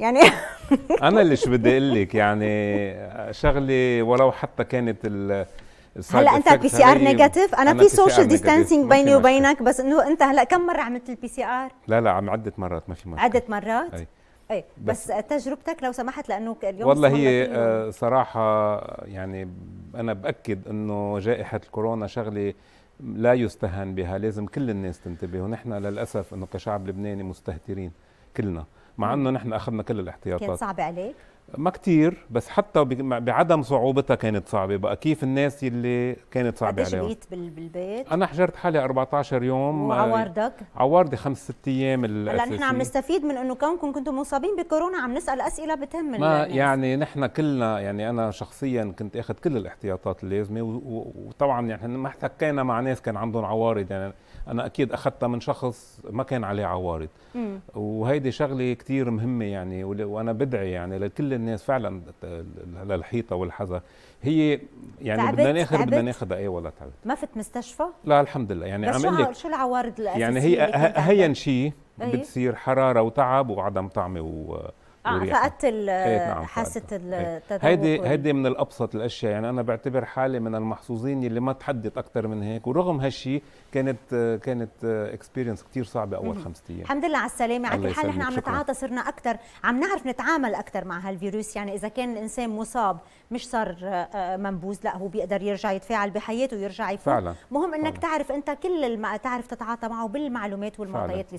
يعني انا اللي شو بدي اقول لك يعني شغلي ولو حتى كانت ال هلا انت البي سي ار نيجاتيف انا, في سوشيال ديستانسينج بيني وبينك بس انه انت هلا كم مره عملت البي سي ار لا لا عم عده مرات ما في مشكله عده مرات أي. اي بس, بس تجربتك لو سمحت لانه اليوم والله هي آه، صراحه يعني انا باكد انه جائحه الكورونا شغله لا يستهان بها لازم كل الناس تنتبه ونحن للاسف انه كشعب لبناني مستهترين كلنا مع انه نحن اخذنا كل الاحتياطات كان صعب عليك ما كتير بس حتى بعدم صعوبتها كانت صعبه بقى كيف الناس اللي كانت صعبه عليهم جيت بالبيت انا حجرت حالي 14 يوم وعواردك عواردي خمس ست ايام هلا نحن عم نستفيد من انه كونكم كنتم مصابين بكورونا عم نسال اسئله بتهم ما الناس. يعني نحن كلنا يعني انا شخصيا كنت اخذ كل الاحتياطات اللازمه وطبعا يعني ما احتكينا مع ناس كان عندهم عوارض يعني انا اكيد اخذتها من شخص ما كان عليه عوارض وهيدي شغله كثير مهمه يعني وانا بدعي يعني لكل الناس فعلا الحيطه والحذا هي يعني بدنا ناخذ بدنا ناخذ ايه ولا تعبت ما فت مستشفى؟ لا الحمد لله يعني عم لك شو العوارض الاساسيه يعني هي هين شيء إيه. بتصير حراره وتعب وعدم طعمه و اه فقدت إيه، نعم حاسه إيه. التذوق هيدي هيدي من الابسط الاشياء يعني انا بعتبر حالي من المحظوظين اللي ما تحدت اكثر من هيك ورغم هالشيء كانت كانت اكسبيرينس كثير صعبه اول خمس ايام الحمد لله على السلامه على كل حال نحن عم نتعاطى صرنا اكثر عم نعرف نتعامل اكثر مع هالفيروس يعني اذا كان الانسان مصاب مش صار آه، آه، منبوز لا هو بيقدر يرجع يتفاعل بحياته ويرجع يفوت فعلا مهم انك فعلا. تعرف انت كل الم... تعرف تتعاطى معه بالمعلومات والمعطيات اللي